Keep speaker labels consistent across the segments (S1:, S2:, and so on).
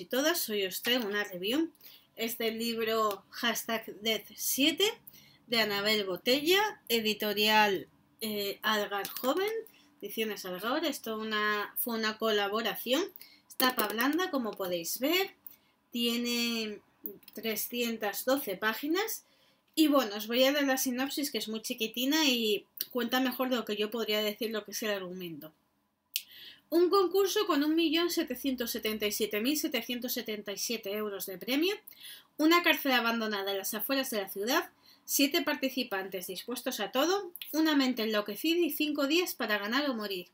S1: y todas, soy usted, una review. este libro Hashtag Death7 de Anabel Botella, editorial eh, Algar Joven, ediciones Algar. Esto una, fue una colaboración. tapa blanda, como podéis ver. Tiene 312 páginas. Y bueno, os voy a dar la sinopsis, que es muy chiquitina y cuenta mejor de lo que yo podría decir lo que es el argumento. Un concurso con 1.777.777 euros de premio, una cárcel abandonada en las afueras de la ciudad, siete participantes dispuestos a todo, una mente enloquecida y cinco días para ganar o morir.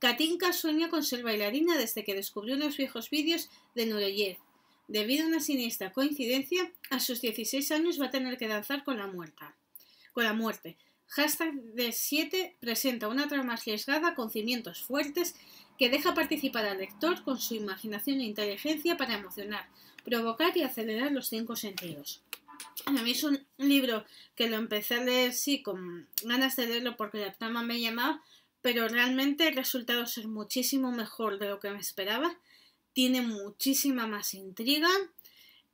S1: Katinka sueña con ser bailarina desde que descubrió los viejos vídeos de Nureyev. Debido a una siniestra coincidencia, a sus 16 años va a tener que danzar con la, con la muerte. Hashtag de 7 presenta una trama arriesgada con cimientos fuertes que deja participar al lector con su imaginación e inteligencia para emocionar, provocar y acelerar los cinco sentidos. A mí es un libro que lo empecé a leer, sí, con ganas de leerlo porque la trama me llamaba, pero realmente el resultado es muchísimo mejor de lo que me esperaba. Tiene muchísima más intriga,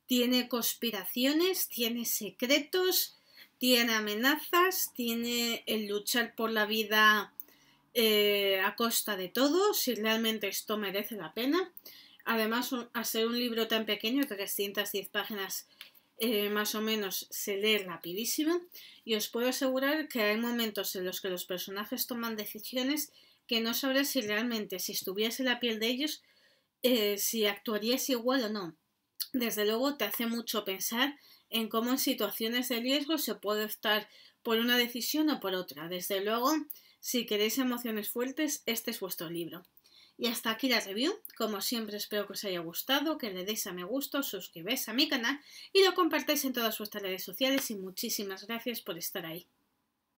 S1: tiene conspiraciones, tiene secretos, tiene amenazas, tiene el luchar por la vida eh, a costa de todo, si realmente esto merece la pena. Además, un, al ser un libro tan pequeño, 310 páginas eh, más o menos, se lee rapidísimo y os puedo asegurar que hay momentos en los que los personajes toman decisiones que no sabré si realmente, si estuviese la piel de ellos, eh, si actuaría igual o no desde luego te hace mucho pensar en cómo en situaciones de riesgo se puede estar por una decisión o por otra. Desde luego, si queréis emociones fuertes, este es vuestro libro. Y hasta aquí la review. Como siempre, espero que os haya gustado, que le deis a me gusto, suscribáis a mi canal y lo compartáis en todas vuestras redes sociales. Y muchísimas gracias por estar ahí.